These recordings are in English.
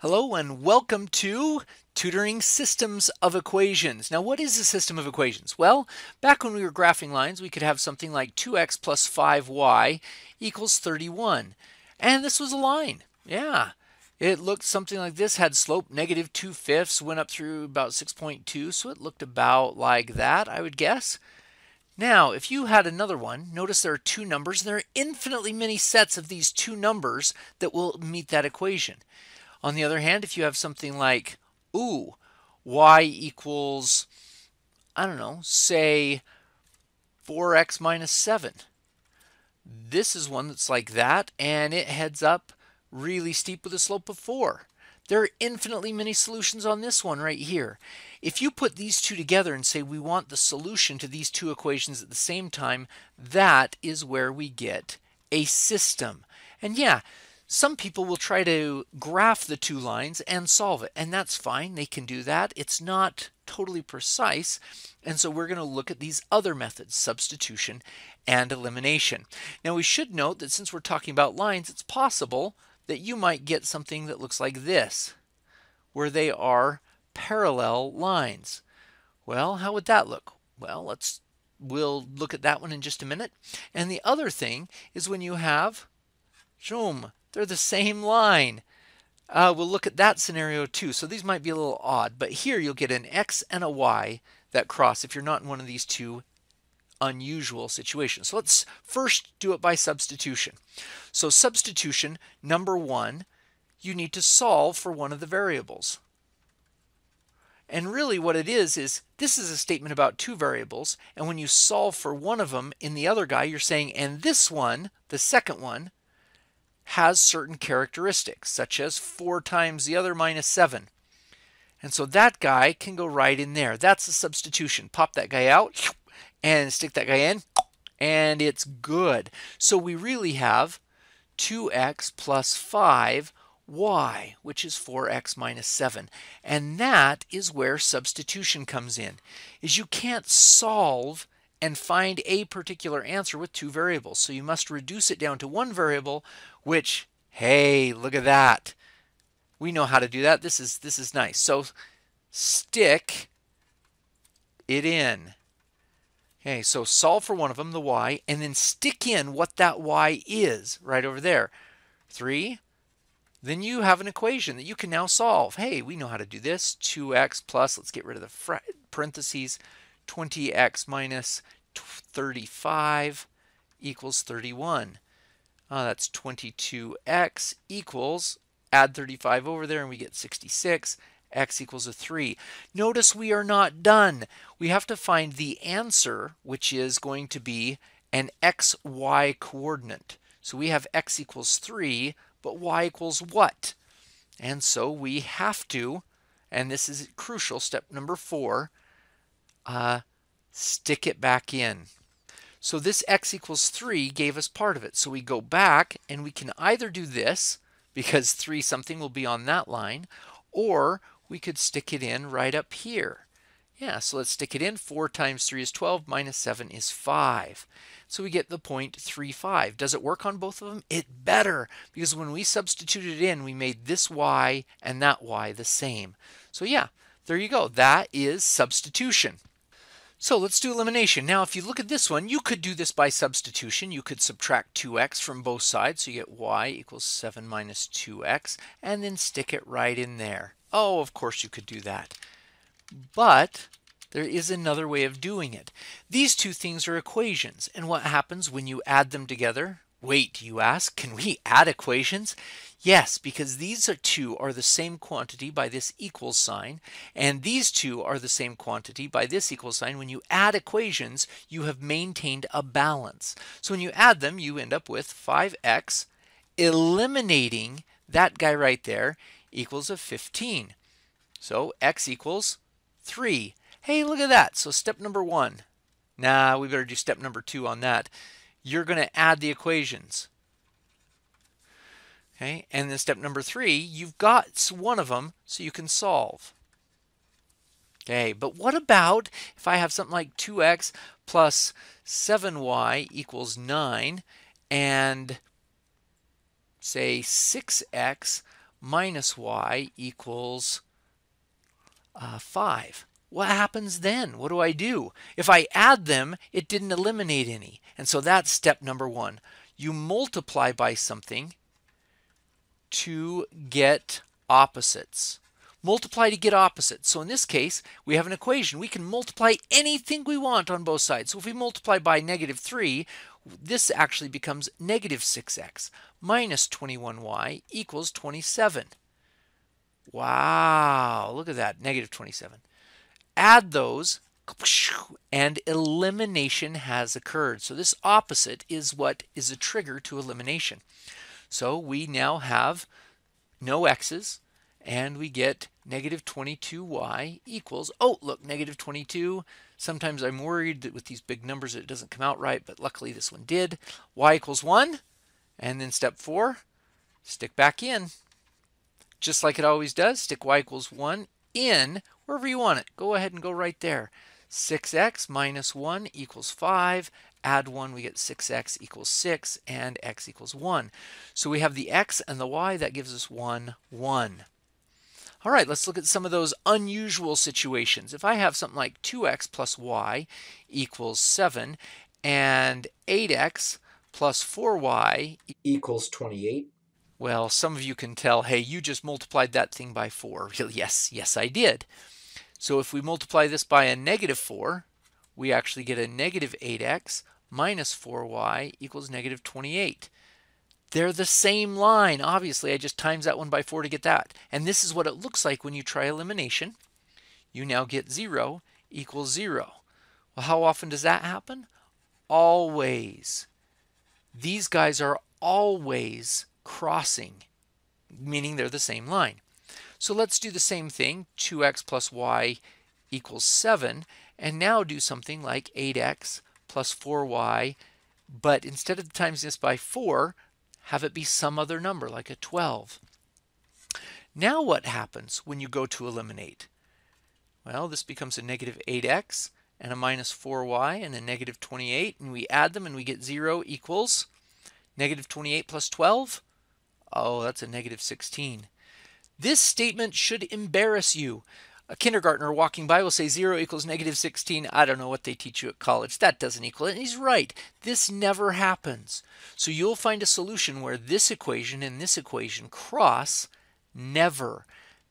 Hello and welcome to Tutoring Systems of Equations. Now what is a system of equations? Well, back when we were graphing lines, we could have something like 2x plus 5y equals 31. And this was a line. Yeah. It looked something like this, had slope negative 2 fifths, went up through about 6.2, so it looked about like that, I would guess. Now, if you had another one, notice there are two numbers. and There are infinitely many sets of these two numbers that will meet that equation. On the other hand, if you have something like, ooh, y equals, I don't know, say 4x minus 7. This is one that's like that, and it heads up really steep with a slope of 4. There are infinitely many solutions on this one right here. If you put these two together and say we want the solution to these two equations at the same time, that is where we get a system. And yeah, some people will try to graph the two lines and solve it, and that's fine. They can do that. It's not totally precise, and so we're going to look at these other methods, substitution and elimination. Now we should note that since we're talking about lines, it's possible that you might get something that looks like this, where they are parallel lines. Well, how would that look? Well, let's we'll look at that one in just a minute. And the other thing is when you have zoom they're the same line. Uh, we'll look at that scenario too. So these might be a little odd, but here you'll get an X and a Y that cross if you're not in one of these two unusual situations. So let's first do it by substitution. So substitution, number one, you need to solve for one of the variables. And really what it is, is this is a statement about two variables. And when you solve for one of them in the other guy, you're saying, and this one, the second one, has certain characteristics, such as 4 times the other minus 7. And so that guy can go right in there. That's a substitution. Pop that guy out and stick that guy in, and it's good. So we really have 2x plus 5y, which is 4x minus 7. And that is where substitution comes in, is you can't solve and find a particular answer with two variables. So you must reduce it down to one variable, which, hey, look at that. We know how to do that. This is, this is nice. So stick it in. Okay, so solve for one of them, the y, and then stick in what that y is right over there. 3, then you have an equation that you can now solve. Hey, we know how to do this. 2x plus, let's get rid of the parentheses, 20x minus 35 equals 31. Uh, that's 22x equals, add 35 over there and we get 66 x equals a 3. Notice we are not done. We have to find the answer, which is going to be an xy coordinate. So we have x equals 3, but y equals what? And so we have to, and this is crucial, step number 4, uh, stick it back in. So this x equals 3 gave us part of it. So we go back and we can either do this, because 3 something will be on that line, or we could stick it in right up here. Yeah, so let's stick it in. 4 times 3 is 12, minus 7 is 5. So we get the point three five. Does it work on both of them? It better, because when we substituted in, we made this y and that y the same. So yeah, there you go. That is substitution. So let's do elimination. Now, if you look at this one, you could do this by substitution. You could subtract 2x from both sides. So you get y equals 7 minus 2x, and then stick it right in there. Oh, of course you could do that. But there is another way of doing it. These two things are equations. And what happens when you add them together? Wait, you ask, can we add equations? Yes, because these are two are the same quantity by this equal sign, and these two are the same quantity by this equal sign. When you add equations, you have maintained a balance. So when you add them, you end up with 5x eliminating that guy right there equals a 15. So x equals 3. Hey, look at that. So step number one. Nah, we better do step number two on that you're going to add the equations. Okay, and then step number three, you've got one of them so you can solve. Okay, but what about if I have something like 2x plus 7y equals 9 and say 6x minus y equals uh, 5 what happens then? What do I do? If I add them, it didn't eliminate any. And so that's step number one. You multiply by something to get opposites. Multiply to get opposites. So in this case, we have an equation. We can multiply anything we want on both sides. So if we multiply by negative 3, this actually becomes negative 6x minus 21y equals 27. Wow, look at that, negative 27 add those and elimination has occurred. So this opposite is what is a trigger to elimination. So we now have no x's and we get negative 22y equals, oh look, negative 22. Sometimes I'm worried that with these big numbers it doesn't come out right, but luckily this one did. y equals 1 and then step 4, stick back in. Just like it always does, stick y equals 1 in wherever you want it. Go ahead and go right there. 6x minus 1 equals 5. Add 1, we get 6x equals 6, and x equals 1. So we have the x and the y. That gives us 1, 1. All right, let's look at some of those unusual situations. If I have something like 2x plus y equals 7, and 8x plus 4y equals 28. Well, some of you can tell, hey, you just multiplied that thing by 4. Yes, yes, I did. So if we multiply this by a negative 4, we actually get a negative 8x minus 4y equals negative 28. They're the same line. Obviously, I just times that one by 4 to get that. And this is what it looks like when you try elimination. You now get 0 equals 0. Well, how often does that happen? Always. These guys are always crossing, meaning they're the same line. So let's do the same thing, 2x plus y equals 7, and now do something like 8x plus 4y, but instead of times this by 4, have it be some other number, like a 12. Now what happens when you go to eliminate? Well, this becomes a negative 8x and a minus 4y and a negative 28, and we add them and we get 0 equals negative 28 plus 12. Oh, that's a negative 16. This statement should embarrass you. A kindergartner walking by will say 0 equals negative 16. I don't know what they teach you at college. That doesn't equal it. And he's right. This never happens. So you'll find a solution where this equation and this equation cross never.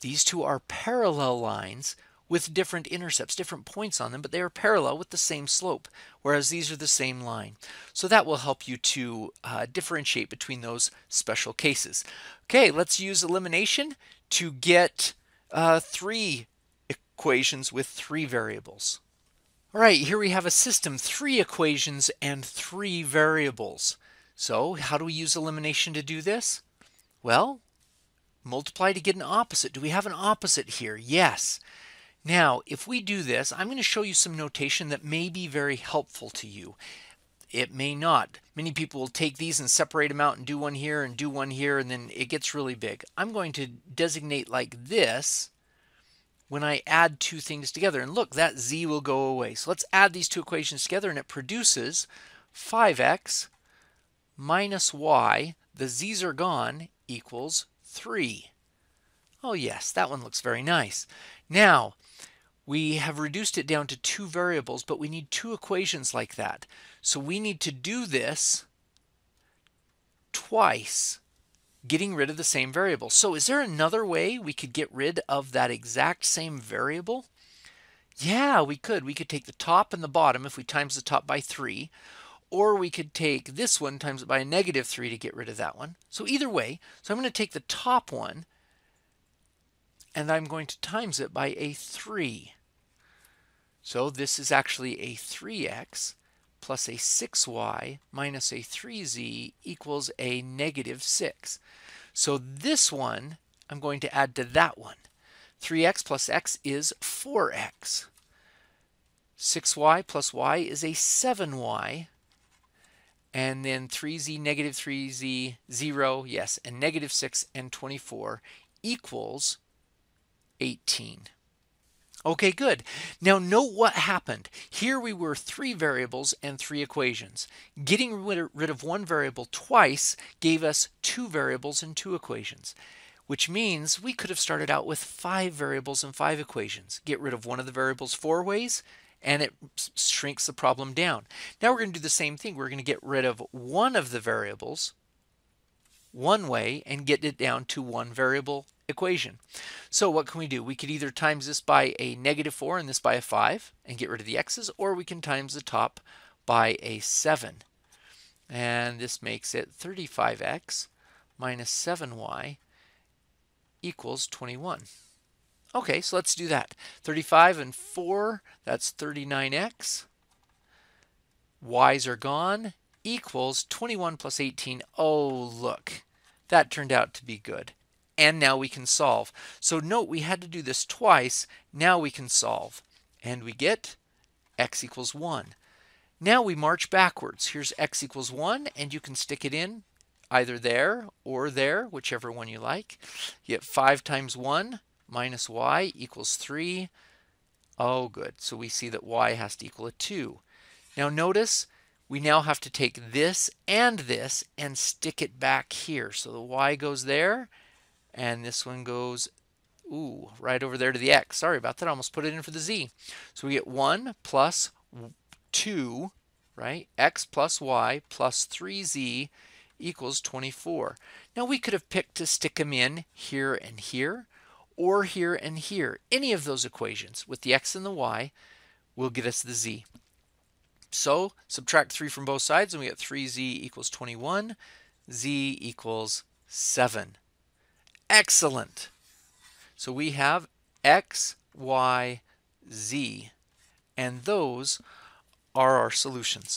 These two are parallel lines with different intercepts, different points on them, but they are parallel with the same slope, whereas these are the same line. So that will help you to uh, differentiate between those special cases. Okay, let's use elimination to get uh, three equations with three variables. All right, here we have a system, three equations and three variables. So how do we use elimination to do this? Well, multiply to get an opposite. Do we have an opposite here? Yes. Now, if we do this, I'm going to show you some notation that may be very helpful to you. It may not. Many people will take these and separate them out and do one here and do one here, and then it gets really big. I'm going to designate like this when I add two things together. And look, that z will go away. So let's add these two equations together, and it produces 5x minus y, the z's are gone, equals 3. Oh yes, that one looks very nice. Now, we have reduced it down to two variables, but we need two equations like that. So we need to do this twice, getting rid of the same variable. So is there another way we could get rid of that exact same variable? Yeah, we could. We could take the top and the bottom if we times the top by 3, or we could take this one times it by a negative 3 to get rid of that one. So either way, so I'm going to take the top one, and I'm going to times it by a 3. So this is actually a 3x plus a 6y minus a 3z equals a negative 6. So this one, I'm going to add to that one. 3x plus x is 4x. 6y plus y is a 7y. And then 3z, negative 3z, 0, yes, and negative 6 and 24 equals 18. Okay, good. Now note what happened. Here we were three variables and three equations. Getting rid of one variable twice gave us two variables and two equations, which means we could have started out with five variables and five equations. Get rid of one of the variables four ways, and it shrinks the problem down. Now we're going to do the same thing. We're going to get rid of one of the variables one way and get it down to one variable equation. So what can we do? We could either times this by a negative 4 and this by a 5 and get rid of the x's, or we can times the top by a 7. And this makes it 35x minus 7y equals 21. Okay, so let's do that. 35 and 4, that's 39x. Y's are gone, equals 21 plus 18. Oh, look, that turned out to be good and now we can solve. So note we had to do this twice, now we can solve. And we get x equals 1. Now we march backwards. Here's x equals 1, and you can stick it in either there or there, whichever one you like. You get 5 times 1 minus y equals 3. Oh, good. So we see that y has to equal a 2. Now notice we now have to take this and this and stick it back here. So the y goes there, and this one goes, ooh, right over there to the x. Sorry about that. I almost put it in for the z. So we get 1 plus 2, right? x plus y plus 3z equals 24. Now we could have picked to stick them in here and here, or here and here. Any of those equations with the x and the y will get us the z. So subtract 3 from both sides and we get 3z equals 21, z equals 7. Excellent. So we have x, y, z, and those are our solutions.